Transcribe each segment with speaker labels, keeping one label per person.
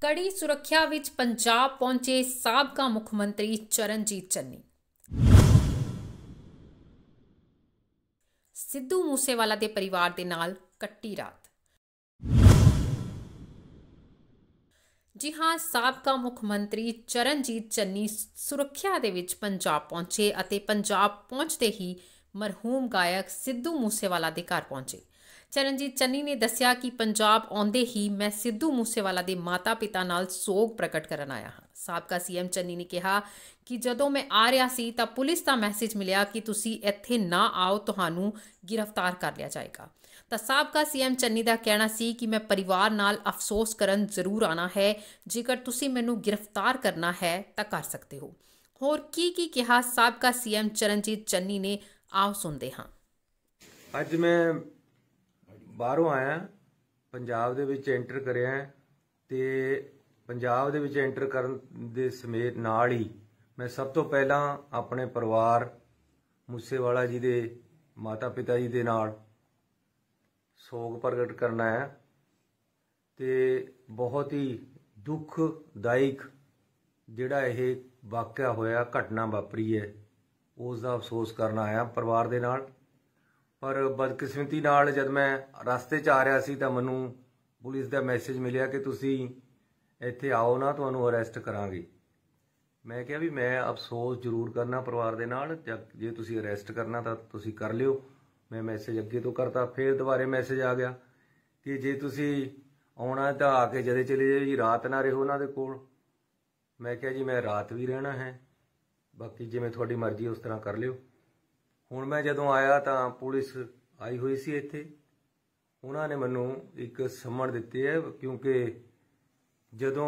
Speaker 1: ਕੜੀ ਸੁਰੱਖਿਆ ਵਿੱਚ ਪੰਜਾਬ ਪਹੁੰਚੇ ਸਾਬਕਾ ਮੁੱਖ ਮੰਤਰੀ ਚਰਨਜੀਤ ਚੰਨੀ ਸਿੱਧੂ ਮੂਸੇਵਾਲਾ ਦੇ ਪਰਿਵਾਰ ਦੇ ਨਾਲ ਕੱਟੀ ਰਾਤ ਜੀ ਹਾਂ ਸਾਬਕਾ ਮੁੱਖ ਮੰਤਰੀ ਚਰਨਜੀਤ ਚੰਨੀ ਸੁਰੱਖਿਆ ਦੇ ਵਿੱਚ ਪੰਜਾਬ ਪਹੁੰਚੇ ਅਤੇ ਪੰਜਾਬ ਪਹੁੰਚਦੇ ਹੀ ਮਰਹੂਮ ਗਾਇਕ ਸਿੱਧੂ ਮੂਸੇਵਾਲਾ ਦੇ ਘਰ ਪਹੁੰਚੇ ਚਰਨਜੀਤ ਚੰਨੀ ਨੇ ਦੱਸਿਆ ਕਿ ਪੰਜਾਬ ਆਉਂਦੇ ਹੀ ਮੈਂ ਸਿੱਧੂ ਮੂਸੇਵਾਲਾ ਦੇ ਮਾਤਾ-ਪਿਤਾ ਨਾਲ ਸੋਗ ਪ੍ਰਗਟ ਕਰਨ ਆਇਆ ਹਾਂ ਸਾਬਕਾ ਸੀਐਮ ਚੰਨੀ ਨੇ ਕਿਹਾ ਕਿ ਜਦੋਂ ਮੈਂ ਆ ਰਿਹਾ ਸੀ ਤਾਂ ਪੁਲਿਸ ਦਾ ਮੈਸੇਜ ਮਿਲਿਆ ਕਿ ਤੁਸੀਂ ਇੱਥੇ ਨਾ ਆਓ ਤੁਹਾਨੂੰ ਗ੍ਰਿਫਤਾਰ ਕਰ ਲਿਆ ਜਾਏਗਾ ਤਾਂ ਸਾਬਕਾ ਸੀਐਮ ਚੰਨੀ ਦਾ ਕਹਿਣਾ ਸੀ ਕਿ ਮੈਂ ਪਰਿਵਾਰ ਨਾਲ ਅਫਸੋਸ ਕਰਨ ਜ਼ਰੂਰ ਆਣਾ ਹੈ ਜੇਕਰ ਤੁਸੀਂ ਮੈਨੂੰ ਗ੍ਰਿਫਤਾਰ ਕਰਨਾ ਹੈ ਤਾਂ ਕਰ ਸਕਦੇ ਹੋ ਹੋਰ ਕੀ ਕੀ ਕਿਹਾ ਸਾਬਕਾ ਸੀਐਮ ਚਰਨਜੀਤ ਚੰਨੀ ਨੇ ਆਓ ਸੁਣਦੇ ਹਾਂ
Speaker 2: ਅੱਜ ਮੈਂ ਬਾਹਰੋਂ ਆਇਆ ਪੰਜਾਬ ਦੇ ਵਿੱਚ ਐਂਟਰ ਕਰਿਆ ਤੇ ਪੰਜਾਬ ਦੇ ਵਿੱਚ ਐਂਟਰ ਕਰਨ ਦੇ ਸਮੇਤ ਨਾਲ ਹੀ ਮੈਂ ਸਭ ਤੋਂ ਪਹਿਲਾਂ ਆਪਣੇ ਪਰਿਵਾਰ ਮੁੱਸੇਵਾਲਾ ਜੀ ਦੇ ਮਾਤਾ ਪਿਤਾ ਜੀ ਦੇ ਨਾਲ ਸੋਗ ਪ੍ਰਗਟ ਕਰਨਾ ਹੈ ਤੇ ਬਹੁਤ ਹੀ ਦੁੱਖਦਾਇਕ ਜਿਹੜਾ ਇਹ ਵਾਕਿਆ ਹੋਇਆ ਘਟਨਾ ਵਾਪਰੀ ਹੈ ਉਸ ਦਾ ਅਫਸੋਸ ਕਰਨਾ ਆਇਆ ਪਰਿਵਾਰ ਦੇ ਨਾਲ ਪਰ ਬਦਕਿਸਮਤੀ ਨਾਲ ਜਦ ਮੈਂ ਰਸਤੇ 'ਚ ਆ ਰਿਹਾ ਸੀ ਤਾਂ ਮੈਨੂੰ ਪੁਲਿਸ ਦਾ ਮੈਸੇਜ ਮਿਲਿਆ ਕਿ ਤੁਸੀਂ ਇੱਥੇ ਆਓ ਨਾ ਤੁਹਾਨੂੰ ਅਰੈਸਟ ਕਰਾਂਗੇ ਮੈਂ ਕਿਹਾ ਵੀ ਮੈਂ ਅਫਸੋਸ ਜ਼ਰੂਰ ਕਰਨਾ ਪਰਿਵਾਰ ਦੇ ਨਾਲ ਜੇ ਤੁਸੀਂ ਅਰੈਸਟ ਕਰਨਾ ਤਾਂ ਤੁਸੀਂ ਕਰ ਲਿਓ ਮੈਂ ਮੈਸੇਜ ਅੱਗੇ ਤੋਂ ਕਰਤਾ ਫਿਰ ਦੁਬਾਰੇ ਮੈਸੇਜ ਆ ਗਿਆ ਕਿ ਜੇ ਤੁਸੀਂ ਆਉਣਾ ਤਾਂ ਆ ਕੇ ਜਦੇ ਚਲੇ ਜਾਓ ਜੀ ਰਾਤ ਨਾ ਰਹੋ ਉਹਨਾਂ ਦੇ ਕੋਲ ਮੈਂ ਕਿਹਾ ਜੀ ਮੈਂ ਰਾਤ ਵੀ ਰਹਿਣਾ ਹੈ ਬਾਕੀ ਜਿਵੇਂ ਤੁਹਾਡੀ ਮਰਜ਼ੀ ਉਸ ਤਰ੍ਹਾਂ ਕਰ ਲਿਓ ਹੁਣ ਮੈਂ ਜਦੋਂ ਆਇਆ ਤਾਂ ਪੁਲਿਸ ਆਈ ਹੋਈ ਸੀ ਇੱਥੇ ਉਹਨਾਂ ਨੇ ਮੈਨੂੰ ਇੱਕ ਸਮਣ ਦਿੱਤੀ ਹੈ ਕਿਉਂਕਿ ਜਦੋਂ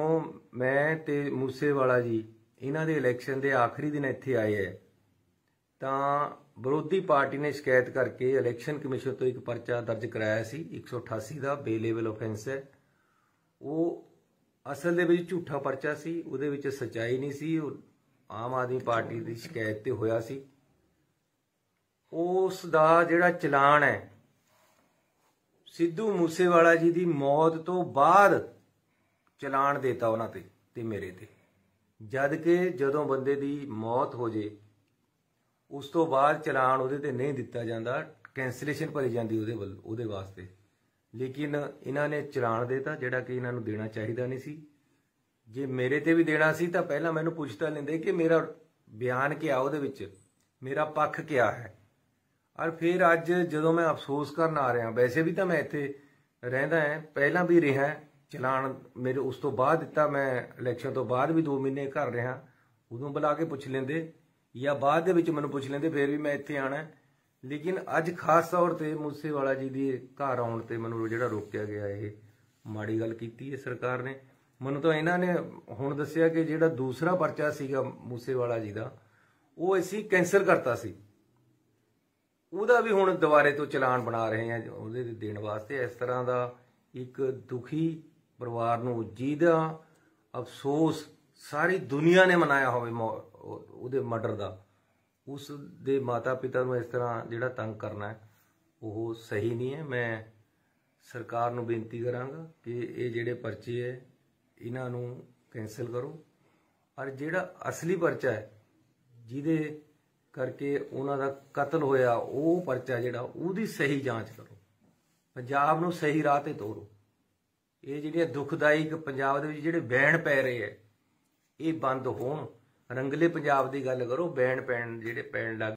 Speaker 2: ਮੈਂ ਤੇ ਮੂਸੇਵਾਲਾ ਜੀ ਇਹਨਾਂ ਦੇ ਇਲੈਕਸ਼ਨ ਦੇ ਆਖਰੀ ਦਿਨ ਇੱਥੇ ਆਏ ਹੈ ਤਾਂ ਵਿਰੋਧੀ ਪਾਰਟੀ ਨੇ ਸ਼ਿਕਾਇਤ ਕਰਕੇ ਇਲੈਕਸ਼ਨ ਕਮਿਸ਼ਨ ਤੋਂ ਇੱਕ ਪਰਚਾ ਦਰਜ ਕਰਾਇਆ ਸੀ 188 ਦਾ ਬੇਲੇਵਲ ਆਫੈਂਸ ਹੈ ਉਹ ਅਸਲ ਦੇ ਵਿੱਚ ਝੂਠਾ ਪਰਚਾ ਸੀ ਉਹਦੇ ਵਿੱਚ ਸਚਾਈ ਨਹੀਂ ਸੀ ਆਮ ਆਦਮੀ ਪਾਰਟੀ ਦੀ ਸ਼ਿਕਾਇਤ ਤੇ ਹੋਇਆ ਸੀ ਉਸ ਦਾ ਜਿਹੜਾ ਚਲਾਨ ਹੈ ਸਿੱਧੂ ਮੂਸੇਵਾਲਾ ਜੀ ਦੀ ਮੌਤ ਤੋਂ ਬਾਅਦ ਚਲਾਨ ਦਿੱਤਾ ਉਹਨਾਂ ਤੇ ਤੇ ਮੇਰੇ ਤੇ ਜਦ ਕਿ ਜਦੋਂ ਬੰਦੇ ਦੀ ਮੌਤ ਹੋ ਜੇ ਉਸ ਤੋਂ ਬਾਅਦ ਚਲਾਨ ਉਹਦੇ ਤੇ ਨਹੀਂ ਦਿੱਤਾ ਜਾਂਦਾ ਕੈਂਸਲੇਸ਼ਨ ਭਰੀ ਜਾਂਦੀ ਉਹਦੇ ਵੱਲ ਉਹਦੇ ਵਾਸਤੇ ਲੇਕਿਨ ਇਹਨਾਂ ਨੇ ਚਲਾਨ ਦਿੱਤਾ ਜਿਹੜਾ ਕਿ ਇਹਨਾਂ ਨੂੰ ਦੇਣਾ ਚਾਹੀਦਾ ਨਹੀਂ ਸੀ ਜੇ ਮੇਰੇ ਤੇ ਵੀ ਦੇਣਾ ਸੀ ਤਾਂ ਪਹਿਲਾਂ ਮੈਨੂੰ ਪੁੱਛਤਾ ਲੈਂਦੇ ਕਿ ਮੇਰਾ ਬਿਆਨ ਕਿਹਾ ਉਹਦੇ ਵਿੱਚ ਮੇਰਾ ਪੱਖ ਕਿਹਾ ਹੈ ਔਰ ਫਿਰ ਅੱਜ ਜਦੋਂ ਮੈਂ ਅਫਸੋਸ ਕਰਨ ਆ ਰਿਹਾ ਵੈਸੇ ਵੀ ਤਾਂ ਮੈਂ ਇੱਥੇ ਰਹਿੰਦਾ ਹਾਂ ਪਹਿਲਾਂ ਵੀ ਰਿਹਾ ਚਲਾਨ ਮੇਰੇ ਉਸ ਤੋਂ ਬਾਅਦ ਦਿੱਤਾ ਮੈਂ ਇਲੈਕਸ਼ਨ ਤੋਂ ਬਾਅਦ ਵੀ 2 ਮਹੀਨੇ ਘਰ ਰਿਹਾ ਉਦੋਂ ਬੁਲਾ ਕੇ ਪੁੱਛ ਲੈਂਦੇ ਜਾਂ ਬਾਅਦ ਦੇ ਵਿੱਚ ਮੈਨੂੰ ਪੁੱਛ ਲੈਂਦੇ ਫਿਰ ਵੀ ਮੈਂ ਇੱਥੇ ਆਣਾ ਲੇਕਿਨ ਅੱਜ ਖਾਸ ਤੌਰ ਤੇ ਮੂਸੇਵਾਲਾ ਜੀ ਦੀ ਘਰ ਆਉਣ ਤੇ ਮੈਨੂੰ ਜਿਹੜਾ ਰੋਕਿਆ ਗਿਆ ਇਹ ਮਾੜੀ ਗੱਲ ਕੀਤੀ ਹੈ ਸਰਕਾਰ ਨੇ ਮੈਨੂੰ ਤਾਂ ਇਹਨਾਂ ਨੇ ਹੁਣ ਦੱਸਿਆ ਕਿ ਜਿਹੜਾ ਦੂਸਰਾ ਪਰਚਾ ਸੀਗਾ ਮੂਸੇਵਾਲਾ ਜੀ ਦਾ ਉਹ ਅਸੀਂ ਕੈਂਸਲ ਕਰਤਾ ਸੀ ਉਹਦਾ ਵੀ ਹੁਣ ਦੁਬਾਰੇ ਤੋਂ ਚਲਾਨ ਬਣਾ ਰਹੇ ਆ ਉਹਦੇ ਦੇਣ ਵਾਸਤੇ ਇਸ ਤਰ੍ਹਾਂ ਦਾ ਇੱਕ ਦੁਖੀ ਪਰਿਵਾਰ ਨੂੰ ਜਿਹਦਾ ਅਫਸੋਸ ਸਾਰੀ ਦੁਨੀਆ ਨੇ ਮਨਾਇਆ ਹੋਵੇ ਉਹਦੇ ਮਰਡਰ ਦਾ ਉਸ ਦੇ ਮਾਤਾ ਪਿਤਾ ਨੂੰ ਇਸ ਤਰ੍ਹਾਂ ਜਿਹੜਾ ਤੰਗ ਕਰਨਾ ਉਹ ਸਹੀ ਨਹੀਂ ਹੈ ਮੈਂ ਸਰਕਾਰ ਨੂੰ ਬੇਨਤੀ ਕਰਾਂਗਾ ਕਿ ਇਹ ਜਿਹੜੇ ਪਰਚੇ ਹੈ ਇਹਨਾਂ ਨੂੰ ਕੈਨਸਲ ਕਰੋ ਔਰ ਜਿਹੜਾ ਅਸਲੀ ਪਰਚਾ ਹੈ ਜਿਹਦੇ ਕਰਕੇ ਉਹਨਾਂ ਦਾ ਕਤਲ ਹੋਇਆ ਉਹ ਪਰਚਾ ਜਿਹੜਾ ਉਹਦੀ ਸਹੀ ਜਾਂਚ ਕਰੋ ਪੰਜਾਬ ਨੂੰ ਸਹੀ ਰਾਹ ਤੇ ਤੋਰੋ ਇਹ ਜਿਹੜੀਆਂ ਦੁਖਦਾਇਕ ਪੰਜਾਬ ਦੇ ਵਿੱਚ ਜਿਹੜੇ ਬੈਣ ਪੈ ਰਹੇ ਐ ਇਹ ਬੰਦ ਹੋਣ ਰੰਗਲੇ ਪੰਜਾਬ ਦੀ ਗੱਲ ਕਰੋ ਬੈਣ ਪੈਣ ਜਿਹੜੇ ਪੈਣ ਲੱਗ